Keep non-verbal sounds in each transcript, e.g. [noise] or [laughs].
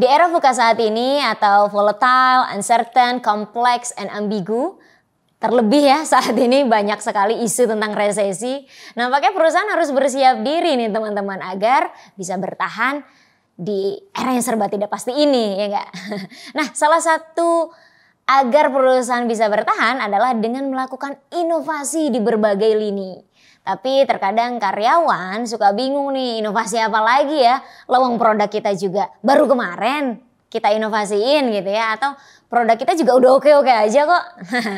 Di era VUCA saat ini atau volatile, uncertain, complex, and ambigu, terlebih ya saat ini banyak sekali isu tentang resesi. Nampaknya perusahaan harus bersiap diri nih teman-teman agar bisa bertahan di era yang serba tidak pasti ini ya enggak. [laughs] Nah, salah satu agar perusahaan bisa bertahan adalah dengan melakukan inovasi di berbagai lini. Tapi terkadang karyawan suka bingung nih inovasi apa lagi ya. Lowong produk kita juga baru kemarin kita inovasiin gitu ya. Atau produk kita juga udah oke-oke aja kok.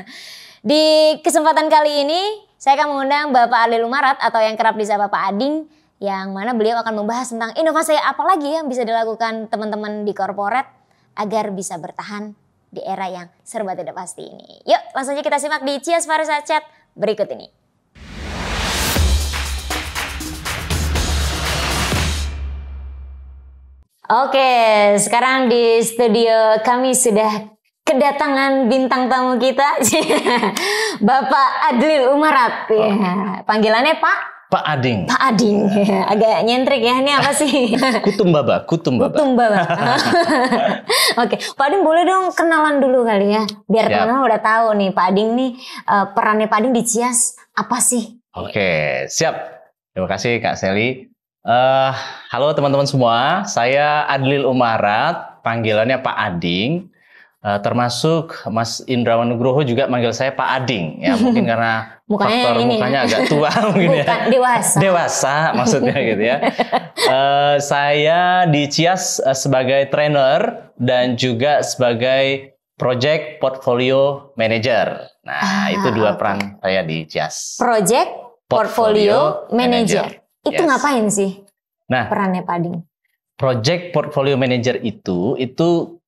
[laughs] Di kesempatan kali ini saya akan mengundang Bapak Ali Umarat atau yang kerap disapa Pak Ading yang mana beliau akan membahas tentang inovasi apa lagi yang bisa dilakukan teman-teman di korporat agar bisa bertahan di era yang serba tidak pasti ini. Yuk langsung aja kita simak di Cias Farisa Chat berikut ini. Oke, sekarang di studio kami sudah kedatangan bintang tamu kita, [laughs] Bapak Adli Umarat. Oh. Ya. Panggilannya Pak? Pak Ading. Pak Ading, ya. [laughs] agak nyentrik ya. Ini apa sih? [laughs] Kutum Baba, Kutum Baba. Kutum Baba. Oke, Pak Ading boleh dong kenalan dulu kali ya, biar teman-teman udah tahu nih Pak Ading nih eh, perannya Pak Ading di Cias apa sih? Oke, siap. Terima kasih Kak Seli. Uh, halo teman-teman semua, saya Adlil Umarat, panggilannya Pak Ading. Uh, termasuk Mas Indrawan Nugroho juga manggil saya Pak Ading ya [laughs] mungkin karena mukanya faktor ini mukanya agak tua [laughs] mungkin ya dewasa dewasa maksudnya gitu ya uh, saya di Cias uh, sebagai trainer dan juga sebagai project portfolio manager nah ah, itu dua okay. peran saya di Cias project portfolio, portfolio manager, manager. Itu yes. ngapain sih? Nah, perannya Pading. Project Portfolio Manager itu itu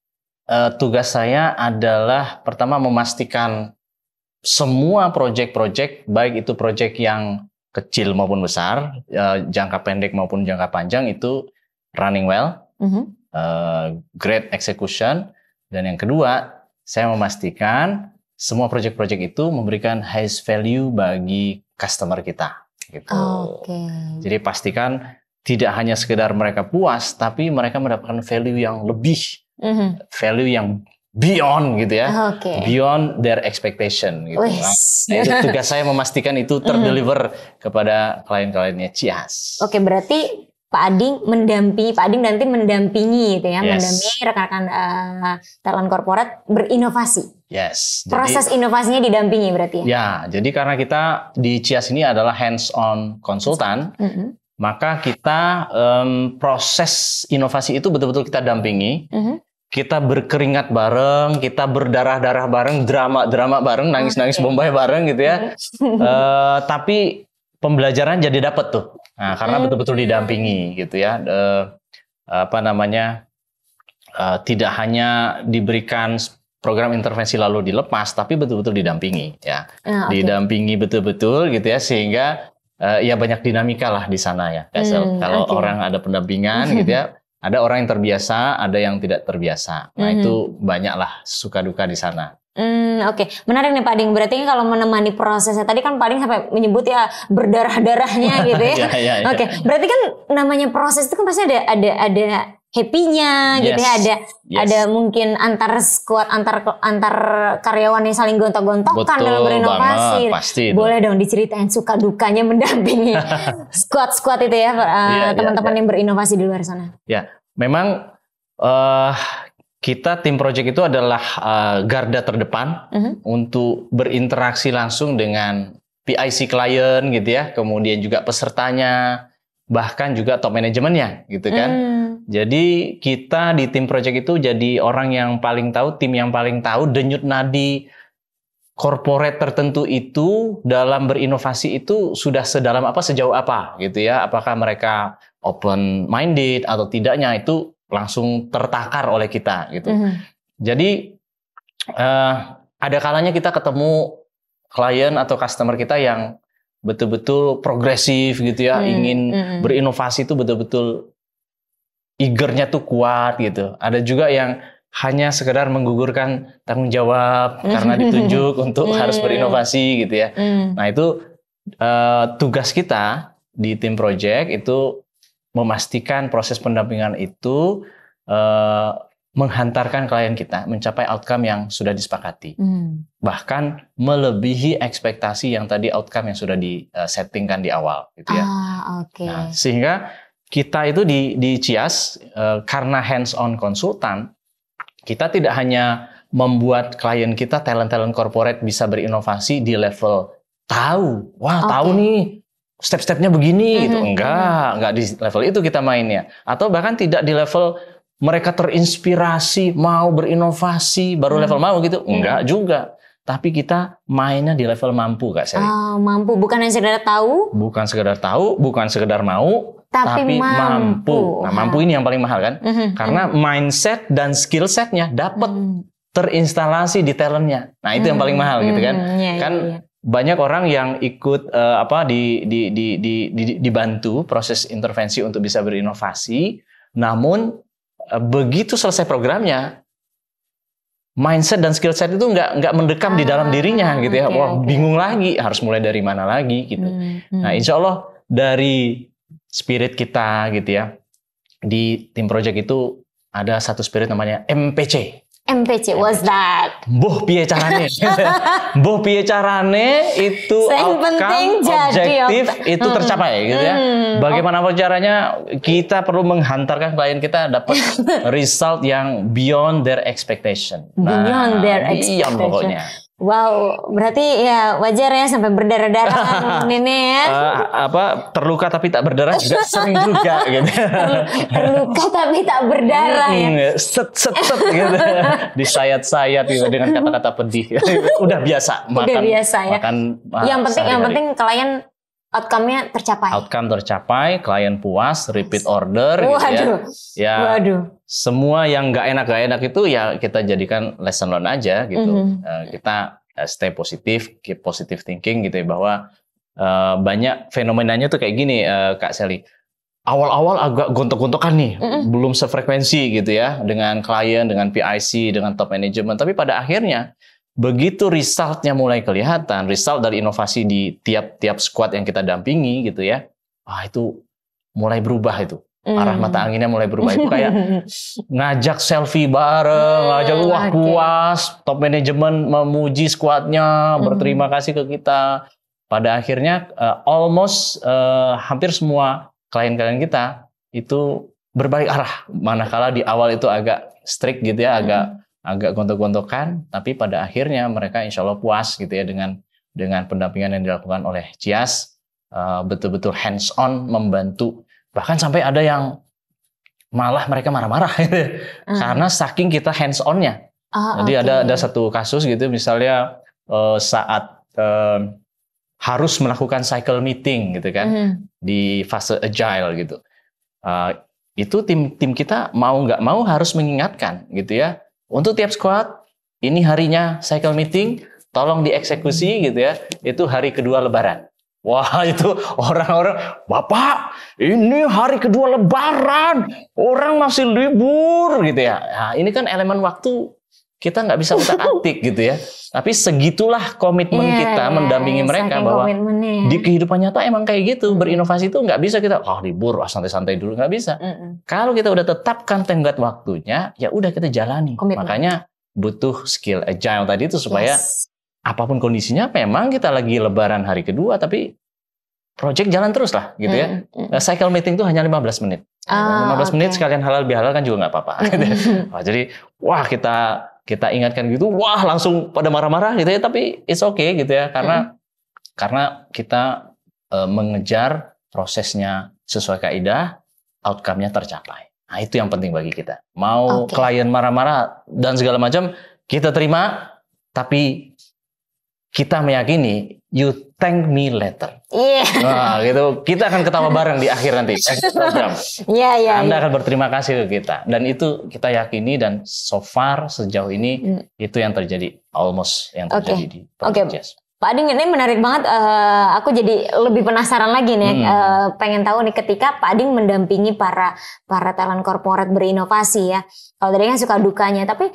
uh, tugas saya adalah pertama memastikan semua project-project baik itu project yang kecil maupun besar, uh, jangka pendek maupun jangka panjang itu running well, mm -hmm. uh, great execution, dan yang kedua saya memastikan semua project-project itu memberikan high value bagi customer kita. Gitu. Oke. Okay. Jadi pastikan tidak hanya sekedar mereka puas, tapi mereka mendapatkan value yang lebih, mm-hmm. value yang beyond gitu ya, okay. beyond their expectation gitu. Nah, itu tugas saya memastikan itu mm-hmm. terdeliver mm-hmm. kepada klien-kliennya Cias. Oke, okay, berarti Pak Ading mendampingi, Pak Ading nanti mendampingi gitu ya, yes. mendampingi rekan-rekan uh, talent korporat berinovasi. Yes. Jadi, Proses inovasinya didampingi berarti ya? Ya, jadi karena kita di Cias ini adalah hands-on konsultan, mm -hmm. maka kita um, proses inovasi itu betul-betul kita dampingi. Mm -hmm kita berkeringat bareng, kita berdarah-darah bareng, drama-drama bareng, nangis-nangis Bombay bareng gitu ya. uh, tapi pembelajaran jadi dapat tuh. Nah, karena hmm. betul-betul didampingi gitu ya. E, apa namanya? E, tidak hanya diberikan program intervensi lalu dilepas, tapi betul-betul didampingi ya. Ah, okay. Didampingi betul-betul gitu ya sehingga e, ya banyak dinamika lah di sana ya. Hmm, kalau okay. orang ada pendampingan hmm. gitu ya ada orang yang terbiasa, ada yang tidak terbiasa. Nah, mm -hmm. itu banyaklah suka duka di sana. Hmm, oke. Okay. Menarik nih Pak Ding. Berarti kalau menemani prosesnya tadi kan Pak Ding sampai menyebut ya berdarah-darahnya [laughs] gitu ya. ya, ya, ya. Oke. Okay. Berarti kan namanya proses itu kan pasti ada ada ada happy-nya yes. gitu ya ada yes. ada mungkin antar squad antar antar karyawan yang saling gontok-gontokan dalam berinovasi. pasti Boleh dong diceritain suka dukanya mendampingi [laughs] squad-squad itu ya eh, iya, iya, teman-teman uh, ya, ya, yang berinovasi di luar sana. Ya, memang uh, kita tim project itu adalah uh, garda terdepan uh-huh. untuk berinteraksi langsung dengan PIC klien gitu ya, kemudian juga pesertanya, bahkan juga top manajemennya gitu kan. Uh-huh. Jadi kita di tim project itu jadi orang yang paling tahu, tim yang paling tahu denyut nadi korporat tertentu itu dalam berinovasi itu sudah sedalam apa, sejauh apa gitu ya. Apakah mereka open minded atau tidaknya itu langsung tertakar oleh kita gitu. Mm -hmm. Jadi uh, ada kalanya kita ketemu klien atau customer kita yang betul-betul progresif gitu ya, mm -hmm. ingin mm -hmm. berinovasi itu betul-betul eagernya tuh kuat gitu. Ada juga yang hanya sekedar menggugurkan tanggung jawab mm-hmm. karena ditunjuk untuk [laughs] harus iya. berinovasi gitu ya. Mm. Nah itu uh, tugas kita di tim project itu memastikan proses pendampingan itu eh, menghantarkan klien kita mencapai outcome yang sudah disepakati, hmm. bahkan melebihi ekspektasi yang tadi outcome yang sudah disettingkan eh, di awal, gitu ya. Ah, okay. nah, sehingga kita itu di di Cias uh, karena hands on konsultan, kita tidak hanya membuat klien kita talent talent corporate bisa berinovasi di level tahu, wah okay. tahu nih step-stepnya begini mm-hmm. gitu. Enggak, mm-hmm. enggak di level itu kita mainnya. Atau bahkan tidak di level mereka terinspirasi, mau berinovasi, baru mm-hmm. level mau gitu. Enggak mm-hmm. juga. Tapi kita mainnya di level mampu, Kak Seri. Oh, mampu, bukan yang sekedar tahu. Bukan sekedar tahu, bukan sekedar mau, tapi, tapi mampu. mampu. Nah, mampu ini yang paling mahal kan? Mm-hmm. Karena mm-hmm. mindset dan skill setnya dapat mm-hmm. terinstalasi di talentnya. Nah, itu mm-hmm. yang paling mm-hmm. mahal gitu kan? Yeah, kan yeah, yeah banyak orang yang ikut uh, apa di, di, di, di, di, dibantu proses intervensi untuk bisa berinovasi, namun uh, begitu selesai programnya mindset dan skill set itu nggak nggak mendekam ah, di dalam ah, dirinya gitu ya, wah okay. bingung lagi harus mulai dari mana lagi gitu. Hmm, hmm. Nah insya Allah dari spirit kita gitu ya di tim project itu ada satu spirit namanya MPC MPC was that? Boh piye carane? [laughs] Boh piye carane itu Yang penting objektif itu hmm. tercapai gitu ya. Hmm. Bagaimana oh. caranya kita perlu menghantarkan klien kita dapat [laughs] result yang beyond their expectation. Nah, beyond their expectation. Beyond pokoknya. Wow, berarti ya wajar ya sampai berdarah-darah [laughs] ini ya. Uh, apa terluka tapi tak berdarah juga sering juga [laughs] gitu. terluka tapi tak berdarah hmm, ya. Mm, mm, set set set gitu. [laughs] Disayat-sayat gitu dengan kata-kata pedih. Udah biasa makan. Udah biasa ya. Makan, ah, yang penting yang penting kalian outcome-nya tercapai. Outcome tercapai, klien puas, repeat order Waduh. gitu ya. Ya. Waduh. Semua yang nggak enak nggak enak itu ya kita jadikan lesson learn aja gitu. Mm -hmm. uh, kita eh, stay positif, keep positive thinking gitu ya bahwa uh, banyak fenomenanya tuh kayak gini uh, Kak Sally. Awal-awal agak gontok-gontokan nih, mm -hmm. belum sefrekuensi gitu ya dengan klien, dengan PIC, dengan top management, tapi pada akhirnya begitu resultnya mulai kelihatan, result dari inovasi di tiap-tiap squad yang kita dampingi gitu ya, ah itu mulai berubah itu. Hmm. Arah mata anginnya mulai berubah itu kayak [laughs] ngajak selfie bareng, hmm, ngajak wah kuas, top manajemen memuji squadnya, hmm. berterima kasih ke kita. Pada akhirnya uh, almost uh, hampir semua klien-klien kita itu berbalik arah. Manakala di awal itu agak strict gitu ya, agak agak gontok-gontokan, tapi pada akhirnya mereka insya Allah puas gitu ya dengan dengan pendampingan yang dilakukan oleh Cias eh, betul-betul hands on membantu bahkan sampai ada yang malah mereka marah-marah [laughs] gitu, Uh. karena saking kita hands onnya. Oh, Jadi okay. ada ada satu kasus gitu misalnya uh, saat uh, harus melakukan cycle meeting gitu kan hmm. di fase agile gitu. Uh, itu tim tim kita mau nggak mau harus mengingatkan gitu ya untuk tiap squad, ini harinya cycle meeting, tolong dieksekusi gitu ya. Itu hari kedua lebaran. Wah [laughs] itu orang-orang, Bapak ini hari kedua lebaran, orang masih libur gitu ya. Nah, ini kan elemen waktu kita nggak bisa utak [laughs] atik gitu ya. Tapi segitulah komitmen yeah, kita iya, mendampingi yeah, mereka bahwa ya. di kehidupan nyata emang kayak gitu mm. berinovasi itu nggak bisa kita ah oh, libur ah santai-santai dulu nggak bisa. Mm -mm. Kalau kita udah tetapkan tenggat waktunya ya udah kita jalani. Komitmen. Makanya butuh skill agile tadi itu supaya yes. apapun kondisinya memang kita lagi lebaran hari kedua tapi project jalan terus lah gitu ya. Mm -mm. Cycle meeting itu hanya 15 menit. Oh, 15 okay. menit sekalian halal bihalal kan juga nggak apa-apa. Mm -hmm. [laughs] jadi wah kita kita ingatkan gitu, wah langsung pada marah-marah gitu ya. Tapi it's okay gitu ya, karena hmm. karena kita e, mengejar prosesnya sesuai kaidah, outcome-nya tercapai. Nah itu yang penting bagi kita. Mau okay. klien marah-marah dan segala macam, kita terima, tapi kita meyakini you thank me later. Iya. Yeah. Nah, gitu. Kita akan ketawa bareng di akhir nanti program. Iya, yeah, iya. Yeah, Anda yeah. akan berterima kasih ke kita dan itu kita yakini dan so far sejauh ini mm. itu yang terjadi almost yang terjadi okay. di Oke. Okay. Pak Ading ini menarik banget. Uh, aku jadi lebih penasaran lagi nih. Hmm. Uh, pengen tahu nih ketika Pak Ading mendampingi para para talent korporat berinovasi ya. Kalau tadi kan suka dukanya, tapi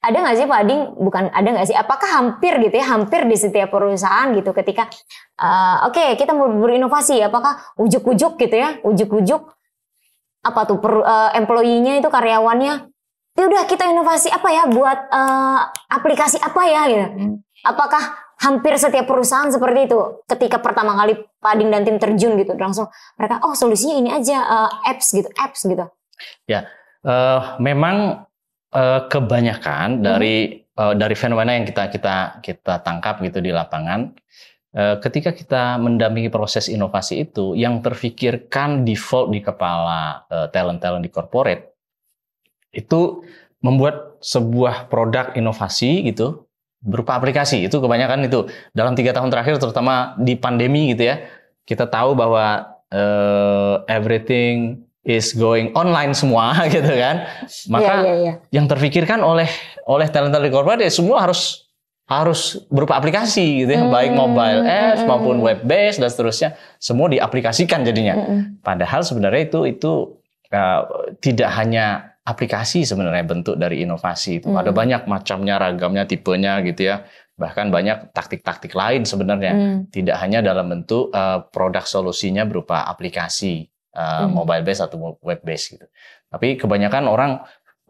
ada nggak sih Pak Ading bukan ada nggak sih apakah hampir gitu ya hampir di setiap perusahaan gitu ketika uh, oke okay, kita mau berinovasi apakah ujuk-ujuk gitu ya ujuk-ujuk apa tuh per, uh, employee-nya itu karyawannya ya udah kita inovasi apa ya buat uh, aplikasi apa ya gitu apakah hampir setiap perusahaan seperti itu ketika pertama kali Pak Ading dan tim terjun gitu langsung mereka oh solusinya ini aja uh, apps gitu apps gitu ya uh, memang uh, kebanyakan hmm. dari uh, dari fenomena yang kita kita kita tangkap gitu di lapangan eh, ketika kita mendampingi proses inovasi itu yang terfikirkan default di kepala talent-talent di corporate itu membuat sebuah produk inovasi gitu berupa aplikasi itu kebanyakan itu dalam tiga tahun terakhir terutama di pandemi gitu ya kita tahu bahwa uh, everything is going online semua [laughs] gitu kan. Maka yeah, yeah, yeah. yang terpikirkan oleh oleh talent-talent corporate ya semua harus harus berupa aplikasi gitu ya, hmm, baik mobile hmm, apps hmm. maupun web based dan seterusnya, semua diaplikasikan jadinya. Hmm. hmm. Padahal sebenarnya itu itu uh, tidak hanya aplikasi sebenarnya bentuk dari inovasi itu. Hmm. Ada banyak macamnya, ragamnya, tipenya gitu ya. Bahkan banyak taktik-taktik lain sebenarnya, hmm. tidak hanya dalam bentuk uh, produk solusinya berupa aplikasi uh, hmm. mobile base atau web base gitu. Tapi kebanyakan orang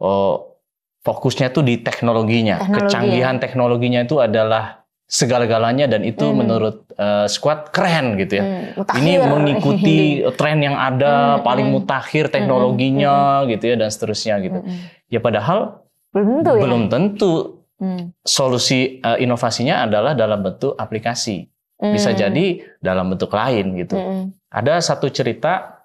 oh, fokusnya tuh di teknologinya, Teknologi, ya. kecanggihan teknologinya itu adalah segala-galanya dan itu hmm. menurut uh, squad keren gitu ya. Hmm, Ini mengikuti [laughs] tren yang ada, hmm, hmm. paling hmm. mutakhir teknologinya hmm, hmm, gitu ya dan seterusnya gitu. Hmm. hmm. Ya padahal belum tentu. Ya. Belum tentu Hmm. Solusi uh, inovasinya adalah dalam bentuk aplikasi. Hmm. Bisa jadi dalam bentuk lain gitu. Hmm. Ada satu cerita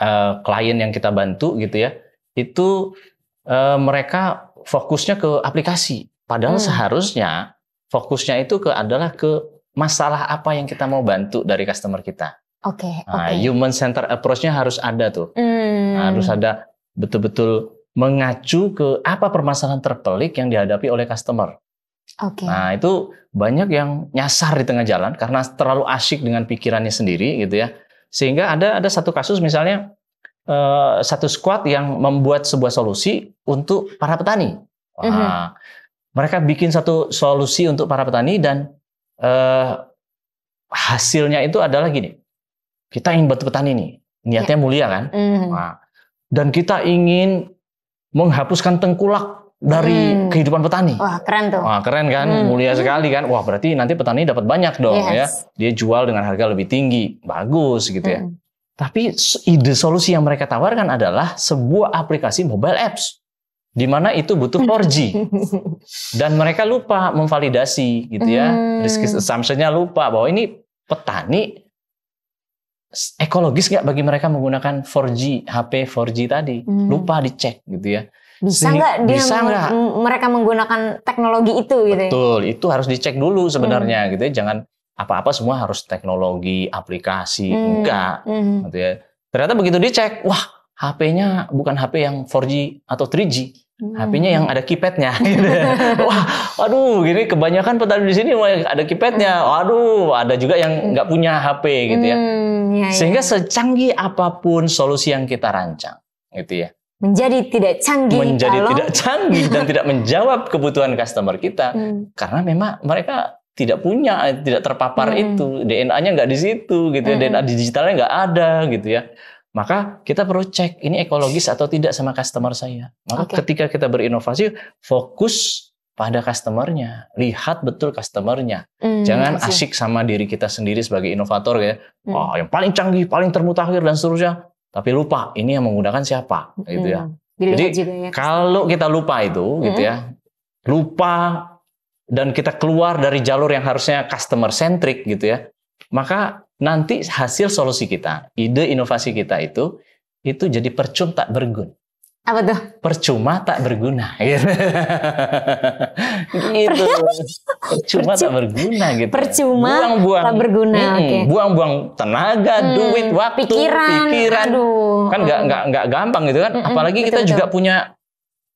Eh, klien yang kita bantu gitu ya, itu uh, mereka fokusnya ke aplikasi. Padahal hmm. seharusnya fokusnya itu ke adalah ke masalah apa yang kita mau bantu dari customer kita. Oke. Okay, nah, okay. Human center approach-nya harus ada tuh. Hmm. Nah, harus ada betul-betul mengacu ke apa permasalahan terpelik yang dihadapi oleh customer. Oke. Okay. Nah itu banyak yang nyasar di tengah jalan karena terlalu asyik dengan pikirannya sendiri gitu ya. Sehingga ada ada satu kasus misalnya uh, satu squad yang membuat sebuah solusi untuk para petani. Wah, mm -hmm. Mereka bikin satu solusi untuk para petani dan uh, hasilnya itu adalah gini. Kita ingin bantu petani nih. Niatnya ya. mulia kan? Mm -hmm. Wah, dan kita ingin menghapuskan tengkulak dari hmm. kehidupan petani. Wah keren tuh. Wah keren kan, hmm. mulia sekali kan. Wah berarti nanti petani dapat banyak dong yes. ya. Dia jual dengan harga lebih tinggi, bagus gitu ya. Hmm. Tapi ide solusi yang mereka tawarkan adalah sebuah aplikasi mobile apps di mana itu butuh 4G hmm. [laughs] dan mereka lupa memvalidasi gitu ya. Hmm. Risk assumption lupa bahwa ini petani ekologis nggak bagi mereka menggunakan 4G HP 4G tadi. Hmm. Lupa dicek gitu ya bisa nggak dia bisa meng gak? mereka menggunakan teknologi itu gitu ya? betul itu harus dicek dulu sebenarnya hmm. gitu ya jangan apa-apa semua harus teknologi aplikasi hmm. enggak hmm. gitu ya ternyata begitu dicek wah HP-nya bukan HP yang 4G atau 3G HP-nya hmm. yang ada keypadnya. [laughs] Gitu. Ya. [laughs] Wah, waduh, gini kebanyakan petani di sini ada keypadnya. Hmm. Waduh, ada juga yang nggak punya HP gitu ya. Hmm, ya. Sehingga secanggih apapun solusi yang kita rancang, gitu ya, menjadi tidak canggih menjadi kalau... tidak canggih dan tidak [laughs] menjawab kebutuhan customer kita hmm. karena memang mereka tidak punya tidak terpapar hmm. itu DNA-nya nggak di situ gitu ya hmm. DNA digitalnya nggak ada gitu ya maka kita perlu cek ini ekologis atau tidak sama customer saya maka okay. ketika kita berinovasi fokus pada customernya lihat betul customernya hmm, jangan iya asik sama diri kita sendiri sebagai inovator ya hmm. oh, yang paling canggih paling termutakhir dan seterusnya tapi lupa ini yang menggunakan siapa gitu ya. Jadi ya. kalau kita lupa itu hmm. gitu ya, lupa dan kita keluar dari jalur yang harusnya customer centric gitu ya, maka nanti hasil solusi kita, ide inovasi kita itu itu jadi percuma tak bergun apa tuh percuma tak berguna [laughs] gitu. gitu, percuma, percuma tak berguna gitu percuma buang-buang tak berguna hmm, okay. buang tenaga hmm, duit waktu pikiran, pikiran. Aduh. kan gak, nggak nggak gampang gitu kan mm -mm, apalagi betul, kita juga punya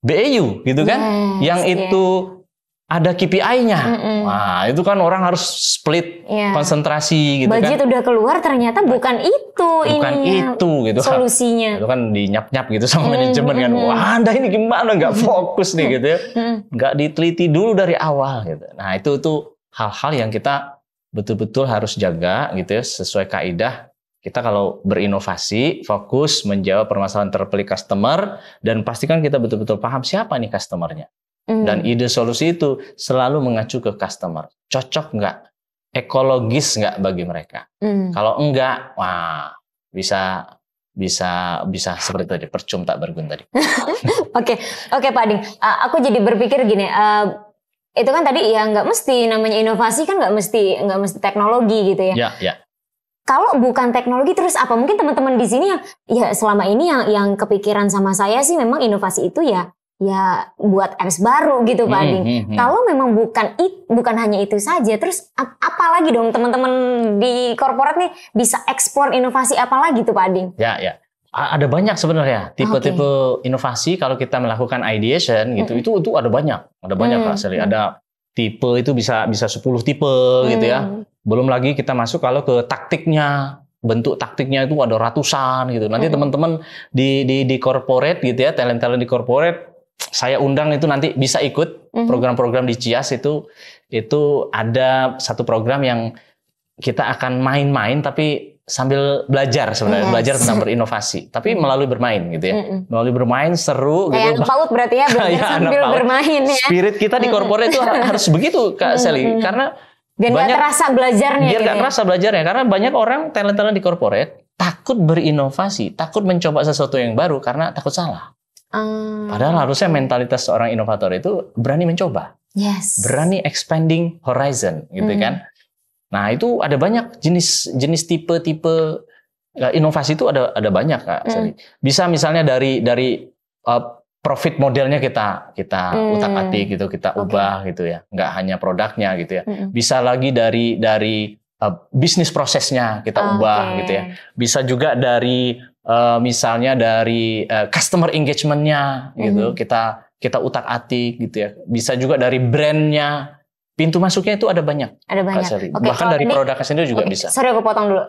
BAU e gitu kan yes, yang yes. itu ada KPI-nya. Mm -mm. Nah, itu kan orang harus split yeah. konsentrasi gitu Budget kan. udah keluar ternyata bukan itu Bukan ininya, itu gitu kan. Solusinya. Itu kan dinyap-nyap gitu sama mm -hmm. manajemen kan. Wah, Anda ini gimana nggak fokus nih gitu ya. Nggak diteliti dulu dari awal gitu. Nah, itu tuh hal-hal yang kita betul-betul harus jaga gitu ya sesuai kaidah kita kalau berinovasi, fokus menjawab permasalahan terpelik customer dan pastikan kita betul-betul paham siapa nih customernya. Hmm. Dan ide solusi itu selalu mengacu ke customer. Cocok nggak? Ekologis nggak bagi mereka? Mm. Kalau enggak, wah bisa bisa bisa seperti tadi percum tak berguna tadi. [laughs] Oke oke Pak Ding, uh, aku jadi berpikir gini, uh, itu kan tadi ya nggak mesti namanya inovasi kan nggak mesti nggak mesti teknologi gitu ya. Ya ya. Kalau bukan teknologi terus apa? Mungkin teman-teman di sini yang ya selama ini yang yang kepikiran sama saya sih memang inovasi itu ya ya buat apps baru gitu Pak Ading. Hmm, hmm, hmm. Kalau memang bukan it, bukan hanya itu saja, terus ap apalagi dong teman-teman di korporat nih bisa ekspor inovasi apa lagi tuh Pak Ading? Ya ya. ada banyak sebenarnya tipe-tipe okay. inovasi kalau kita melakukan ideation gitu. Hmm. Itu itu ada banyak. Ada banyak hmm. Pak Seli mm. Ada tipe itu bisa bisa 10 tipe hmm. gitu ya. Mm. Belum lagi kita masuk kalau ke taktiknya bentuk taktiknya itu ada ratusan gitu. Nanti teman mm. teman-teman di di di corporate gitu ya, talent-talent di corporate saya undang itu nanti bisa ikut mhm. program-program di Cias itu itu ada satu program yang kita akan main-main tapi sambil belajar sebenarnya yes. Mhm. belajar tentang [laughs] berinovasi tapi melalui bermain gitu ya mhm. melalui bermain seru Eh gitu anak paut berarti ya [laughs] ya, sambil paut. bermain ya spirit kita di korporat itu harus begitu kak Sally karena biar banyak, gak terasa belajarnya biar gitu gak ya? terasa belajarnya karena banyak orang talent-talent di korporat takut berinovasi takut mencoba sesuatu yang baru karena takut salah Ah. Padahal harusnya mentalitas seorang inovator itu berani mencoba, yes. berani expanding horizon, gitu mm. kan. Nah itu ada banyak jenis jenis tipe-tipe ya, inovasi itu ada ada banyak kak. Mm. Bisa misalnya dari dari uh, profit modelnya kita kita mm. utak atik gitu kita okay. ubah gitu ya. Nggak hanya produknya gitu ya. Mm. Bisa lagi dari dari uh, bisnis prosesnya kita okay. Ah, ubah gitu ya. Bisa juga dari uh, misalnya dari uh, customer engagementnya gitu mm -hmm. kita kita utak atik gitu ya bisa juga dari brandnya pintu masuknya itu ada banyak ada banyak okay, bahkan dari produk sendiri juga okay, bisa sorry aku potong dulu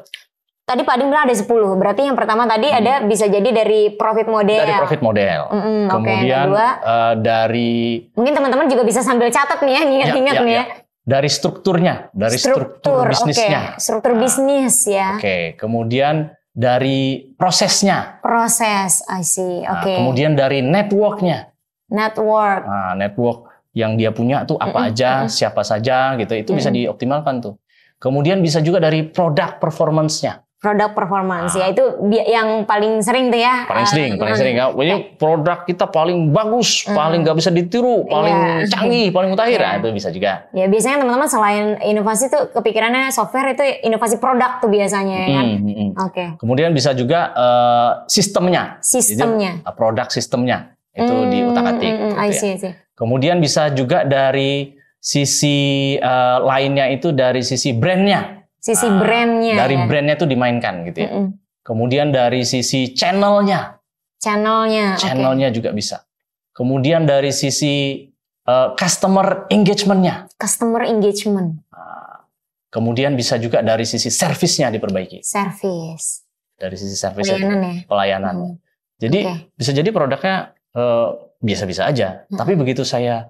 Tadi Pak Adin bilang ada 10, berarti yang pertama tadi hmm. ada bisa jadi dari profit model. Dari profit model. Mm -hmm, Kemudian okay. kedua, uh, dari... Mungkin teman-teman juga bisa sambil catat nih ya, ya ingat-ingat ya, ya, nih ya. ya. Dari strukturnya, dari struktur, struktur bisnisnya. Okay. Struktur bisnis ya. Oke, okay. kemudian dari prosesnya. Proses, I see. Oke. Nah, okay. kemudian dari networknya. Network. Nah, network yang dia punya tuh apa mm -mm. aja, siapa saja gitu. Itu mm -mm. bisa dioptimalkan tuh. Kemudian bisa juga dari produk performance-nya produk performance nah. ya itu yang paling sering tuh ya paling eh, sering uh, paling hmm. sering ya ini produk kita paling bagus hmm. paling nggak bisa ditiru paling yeah. canggih [laughs] paling mutakhir yeah. nah, iya. itu bisa juga ya biasanya teman-teman selain inovasi tuh kepikirannya software itu inovasi produk tuh biasanya ya kan hmm, hmm, hmm. oke okay. kemudian bisa juga uh, sistemnya sistemnya Jadi, eh, produk sistemnya itu hmm, diutak-atik hmm, gitu ya. kemudian bisa juga dari sisi uh, lainnya itu dari sisi brandnya Sisi nah, brandnya. Dari ya? brandnya tuh dimainkan gitu ya. Mm -mm. Kemudian dari sisi channelnya. Channelnya. Channelnya okay. juga bisa. Kemudian dari sisi uh, customer engagementnya. Customer engagement. Uh, kemudian bisa juga dari sisi servicenya diperbaiki. Service. Dari sisi service pelayanan ya. Pelayanan. Hmm. Jadi okay. bisa jadi produknya eh, biasa-biasa uh, biasa -biasa aja. Hmm. Tapi begitu saya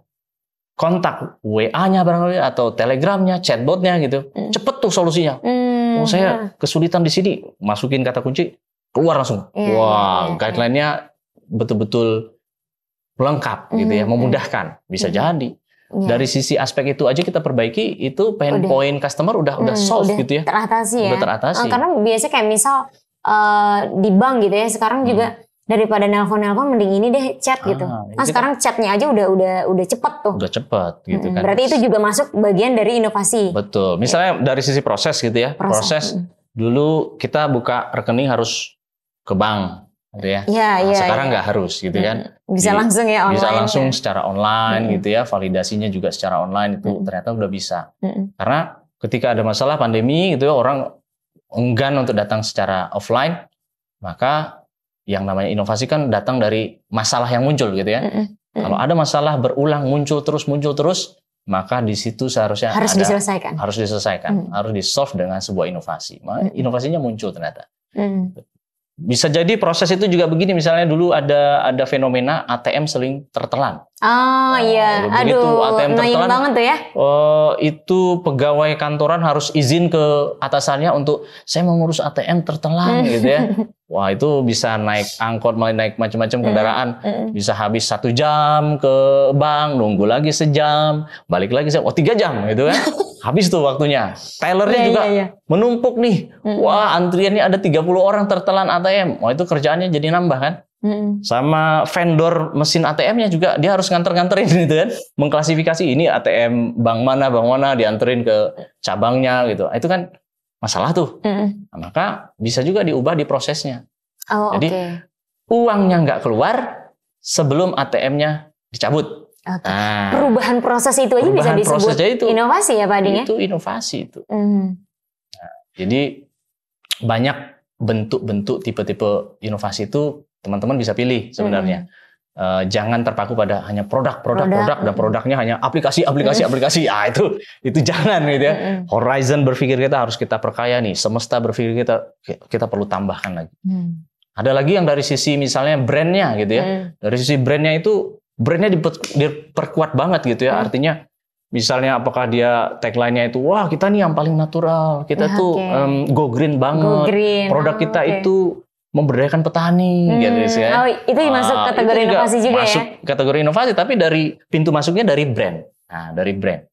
kontak WA-nya barangkali atau Telegramnya, chatbotnya gitu. mm. Cepet tuh solusinya. Mm. Oh saya iya. kesulitan di sini, masukin kata kunci, keluar langsung. Iya, iya, Wah, guideline-nya betul-betul lengkap hmm. gitu ya, hmm, memudahkan. Hmm. Bisa hmm. jadi. Ya. Dari sisi aspek itu aja kita perbaiki, itu pain udah. point customer udah udah hmm, solve udah gitu ya. Teratasi ya. Udah teratasi. Ah, karena biasanya kayak misal uh, di bank gitu ya, sekarang hmm. juga daripada nelpon-nelpon mending ini deh chat gitu. ah, gitu. Nah, gitu. sekarang kan chatnya aja udah udah udah cepet tuh. Udah cepet gitu hmm, kan. Berarti itu juga masuk bagian dari inovasi. Betul. Misalnya ya. dari sisi proses gitu ya. Proses, proses dulu kita buka rekening harus ke bank gitu ya. ya, nah, iya, sekarang iya. nggak ya. harus gitu hmm. kan. Bisa Di, langsung ya online. Bisa langsung ya. secara online hmm. gitu ya. Validasinya juga secara online itu hmm. ternyata udah bisa. Hmm. Karena ketika ada masalah pandemi gitu ya orang enggan untuk datang secara offline, maka yang namanya inovasi kan datang dari masalah yang muncul gitu ya. Mm -hmm. Kalau ada masalah berulang muncul terus muncul terus, maka di situ seharusnya harus ada, diselesaikan. Harus diselesaikan, mm harus di solve dengan sebuah inovasi. mm inovasinya muncul ternyata. Mm Bisa jadi proses itu juga begini misalnya dulu ada ada fenomena ATM seling tertelan. Oh nah, iya, aduh, itu ATM tertelan, banget tuh ya. Uh, itu pegawai kantoran harus izin ke atasannya untuk saya mau ngurus ATM tertelan hmm. gitu ya. [laughs] Wah itu bisa naik angkot, naik macam-macam hmm, kendaraan, hmm. bisa habis satu jam ke bank, nunggu lagi sejam, balik lagi sejam, oh tiga jam gitu ya. [laughs] habis tuh waktunya. Tellernya yeah, juga yeah, yeah. menumpuk nih. Wah antriannya ada 30 orang tertelan ATM. Wah itu kerjaannya jadi nambah kan. Sama vendor mesin ATM-nya juga dia harus nganter-nganterin [laughs] gitu kan. Mengklasifikasi ini ATM bank mana, bank mana dianterin ke cabangnya gitu. Nah, itu kan masalah tuh. Hmm. maka bisa juga diubah di prosesnya. Oh, Jadi okay. uangnya nggak keluar sebelum ATM-nya dicabut. Okay. Nah, perubahan proses itu aja bisa disebut itu, inovasi ya Pak Ading ya? Itu inovasi itu. Hmm. Nah, jadi banyak bentuk-bentuk tipe-tipe inovasi itu teman-teman bisa pilih sebenarnya. Hmm. Uh, jangan terpaku pada hanya produk, produk, produk, produk dan produknya hanya aplikasi, aplikasi, hmm. aplikasi. Ah itu itu jangan gitu ya. Hmm. Horizon berpikir kita harus kita perkaya nih. Semesta berpikir kita kita perlu tambahkan lagi. Mm. Ada lagi yang dari sisi misalnya brandnya gitu ya. Mm. Dari sisi brandnya itu brandnya diperkuat banget gitu ya. Mm. Artinya misalnya apakah dia tagline-nya itu wah kita nih yang paling natural, kita ya, tuh okay. um, go green banget. Go green. Produk oh, kita okay. itu memberdayakan petani hmm. gitu ya. Oh, itu ah, masuk kategori itu inovasi juga masuk ya. Masuk kategori inovasi tapi dari pintu masuknya dari brand. Nah, dari brand.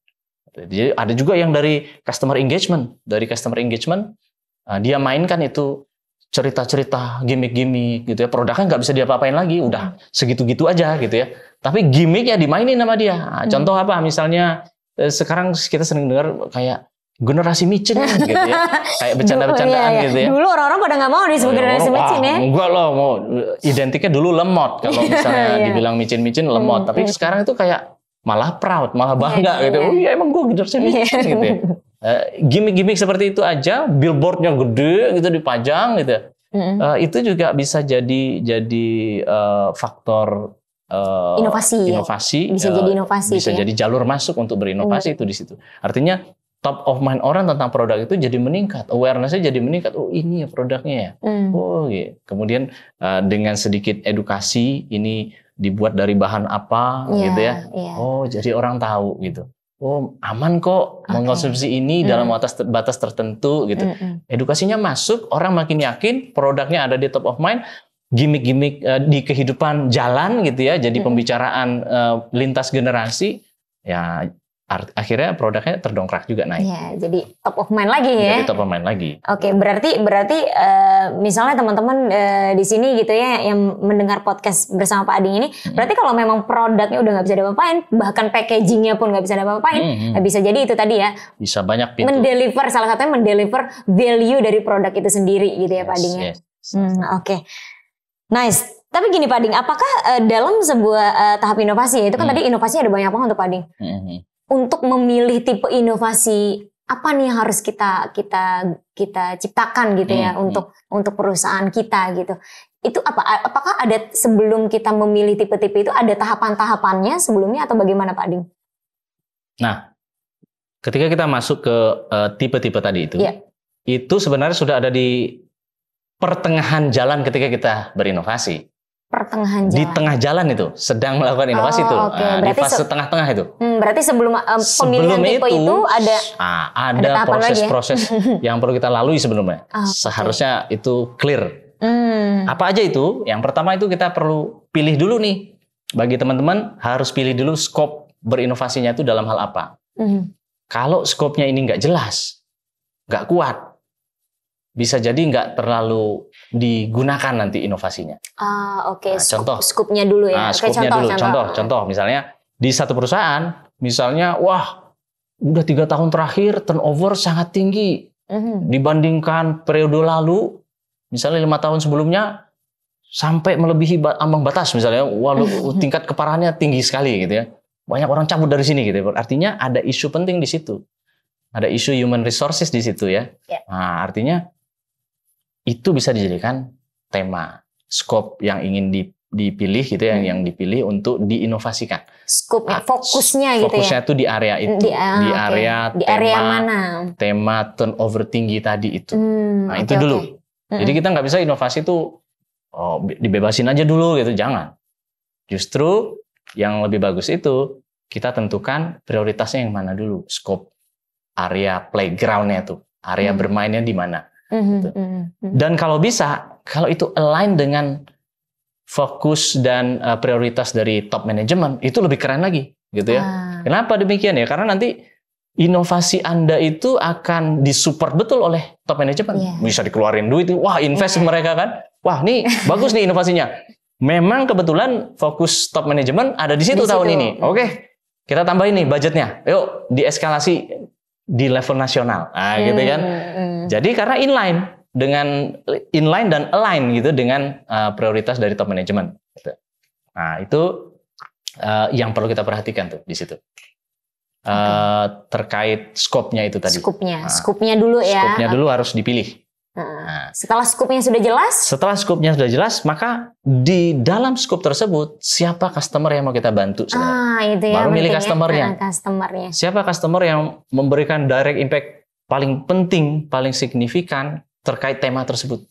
Jadi ada juga yang dari customer engagement, dari customer engagement ah, dia mainkan itu cerita-cerita, gimmick-gimmick gitu ya. Produknya nggak bisa diapa-apain lagi, udah segitu-gitu aja gitu ya. Tapi gimmicknya dimainin sama dia. Nah, contoh apa? Misalnya eh, sekarang kita sering dengar kayak generasi micin kan, gitu ya. [laughs] Kayak bercanda-bercandaan iya, iya. gitu iya. ya. Dulu orang-orang pada nggak mau disebut oh, generasi orang, micin ya. Enggak ah, loh, mau identiknya dulu lemot kalau [laughs] misalnya iya. dibilang micin-micin lemot, hmm, tapi iya. sekarang itu kayak malah proud, malah iya, bangga iya, gitu. Iya. Oh iya emang gue generasi iya. micin gitu ya. Uh, gimmick-gimmick seperti itu aja, billboardnya gede gitu dipajang gitu. mm Uh, itu juga bisa jadi jadi uh, faktor uh, inovasi. Inovasi bisa uh, jadi inovasi. Bisa ya? jadi jalur masuk untuk berinovasi hmm itu di situ. Artinya top of mind orang tentang produk itu jadi meningkat, awarenessnya jadi meningkat. Oh ini ya produknya ya. Mm. Oh gitu. Kemudian uh, dengan sedikit edukasi ini dibuat dari bahan apa yeah, gitu ya. Yeah. Oh jadi orang tahu gitu. Oh aman kok okay. mengkonsumsi ini mm. dalam batas batas tertentu gitu. Mm Edukasinya masuk, orang makin yakin produknya ada di top of mind. Gimik-gimik uh, eh, di kehidupan jalan gitu ya, jadi hmm. pembicaraan uh, lintas generasi ya akhirnya produknya terdongkrak juga naik. Iya, jadi top of mind lagi ya. Jadi top of mind lagi. Oke, okay, berarti berarti uh, misalnya teman-teman uh, di sini gitu ya yang mendengar podcast bersama Pak Ading ini, hmm. berarti kalau memang produknya udah nggak bisa diapa bahkan packagingnya pun nggak bisa diapa hmm, hmm. bisa jadi itu tadi ya. Bisa banyak pintu. Mendeliver salah satunya mendeliver value dari produk itu sendiri gitu ya yes, Pak Ading ya. Yes. Hmm, oke. Okay. Nice. Tapi gini Pak Ding, apakah uh, dalam sebuah uh, tahap inovasi ya, itu kan hmm. tadi inovasinya ada banyak banget untuk Pak Ding. Hmm. hmm, hmm untuk memilih tipe inovasi apa nih yang harus kita kita kita ciptakan gitu ya hmm, hmm. untuk hmm. untuk perusahaan kita gitu. Itu apa apakah ada sebelum kita memilih tipe-tipe itu ada tahapan-tahapannya sebelumnya atau bagaimana Pak Ding? Nah, ketika kita masuk ke eh, tipe-tipe uh, tadi itu, yeah. itu sebenarnya sudah ada di pertengahan jalan ketika kita berinovasi pertengahan jalan. Di tengah jalan itu sedang melakukan inovasi oh, itu. Okay. Nah, di fase tengah-tengah itu. Hmm, berarti sebelum um, pemilihan itu, itu ada nah, ada proses-proses ya? [laughs] yang perlu kita lalui sebelumnya. Oh, Seharusnya itu clear. Hmm. Apa aja itu? Yang pertama itu kita perlu pilih dulu nih. Bagi teman-teman harus pilih dulu scope berinovasinya itu dalam hal apa. Hmm. Kalau skopnya ini nggak jelas, nggak kuat, bisa jadi nggak terlalu digunakan nanti inovasinya. Ah, oke. Okay. Nah, contoh skupnya dulu ya. Nah, skupnya contoh, dulu. Contoh, contoh, contoh, misalnya di satu perusahaan, misalnya, wah, udah tiga tahun terakhir turnover sangat tinggi mm-hmm. dibandingkan periode lalu, misalnya lima tahun sebelumnya sampai melebihi ambang batas misalnya, walau [laughs] tingkat keparahannya tinggi sekali gitu ya. Banyak orang cabut dari sini gitu. Ya. Artinya ada isu penting di situ. Ada isu human resources di situ ya. Yeah. Nah, artinya itu bisa dijadikan tema scope yang ingin dipilih gitu ya, yang hmm. yang dipilih untuk diinovasikan. scope nah, fokusnya gitu fokusnya ya. Fokusnya itu di area itu, di, uh, di area okay. di tema, area mana? Tema turnover tinggi tadi itu. Hmm, nah, okay, itu dulu. Okay. Jadi hmm. kita nggak bisa inovasi itu oh, dibebasin aja dulu gitu, jangan. Justru yang lebih bagus itu kita tentukan prioritasnya yang mana dulu, scope area playgroundnya tuh, area hmm. bermainnya di mana. Gitu. Mm-hmm, mm-hmm, mm-hmm, Dan kalau bisa, kalau itu align dengan fokus dan uh, prioritas dari top management, itu lebih keren lagi, gitu ya. Ah. Kenapa demikian ya? Karena nanti inovasi Anda itu akan disupport betul oleh top management. Yeah. Bisa dikeluarin duit, wah invest yeah. mereka kan. Wah, nih [laughs] bagus nih inovasinya. Memang kebetulan fokus top management ada di situ di tahun ini. Oke. Okay. Kita tambahin nih budgetnya. Yuk, dieskalasi di level nasional, nah, hmm, gitu kan. Hmm, hmm. Jadi karena inline dengan inline dan align gitu dengan uh, prioritas dari top management. Gitu. Nah itu uh, yang perlu kita perhatikan tuh di situ. Uh, terkait skopnya itu tadi. Skopnya, nah, skopnya dulu ya. Skopnya dulu harus dipilih. Nah, setelah skupnya sudah jelas, setelah skupnya sudah jelas, maka di dalam skup tersebut siapa customer yang mau kita bantu Ah, itu ya, Baru milih ya, customernya. Ya, customernya. Siapa customer yang memberikan direct impact paling penting, paling signifikan terkait tema tersebut.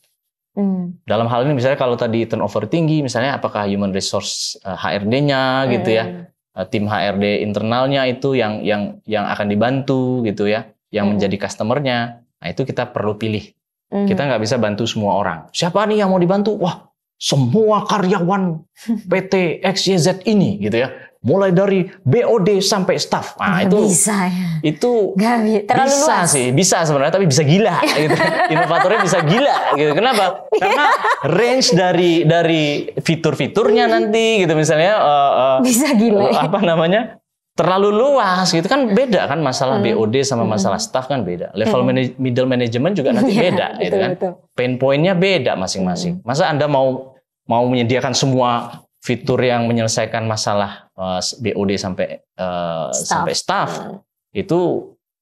Hmm. Dalam hal ini misalnya kalau tadi turnover tinggi, misalnya apakah human resource HRD-nya eh, hmm. gitu ya, hmm. Eh, tim HRD internalnya itu yang yang yang akan dibantu gitu ya, yang hmm. menjadi customernya. Nah itu kita perlu pilih Mhm. Kita nggak bisa bantu semua orang. Siapa nih yang mau dibantu? Wah, semua karyawan [laughs] PT XYZ ini gitu ya. Mulai dari BOD sampai staff. Nah, gak itu bisa ya. Itu gak, terlalu bisa luas. sih, bisa sebenarnya tapi bisa gila [laughs] gitu. Inovatornya bisa gila gitu. Kenapa? Karena range dari dari fitur-fiturnya [laughs] nanti gitu misalnya uh, uh, bisa gila. Eh, ya. apa namanya? terlalu luas gitu kan iya. beda kan masalah hmm. BOD sama hmm. masalah hmm. staff kan beda level hmm. manaj middle management juga nanti iya, beda gitu kan betul. pain pointnya beda masing-masing hmm. masa anda mau mau menyediakan semua fitur yang menyelesaikan masalah uh, eh, BOD sampai uh, staff. sampai staff hmm. itu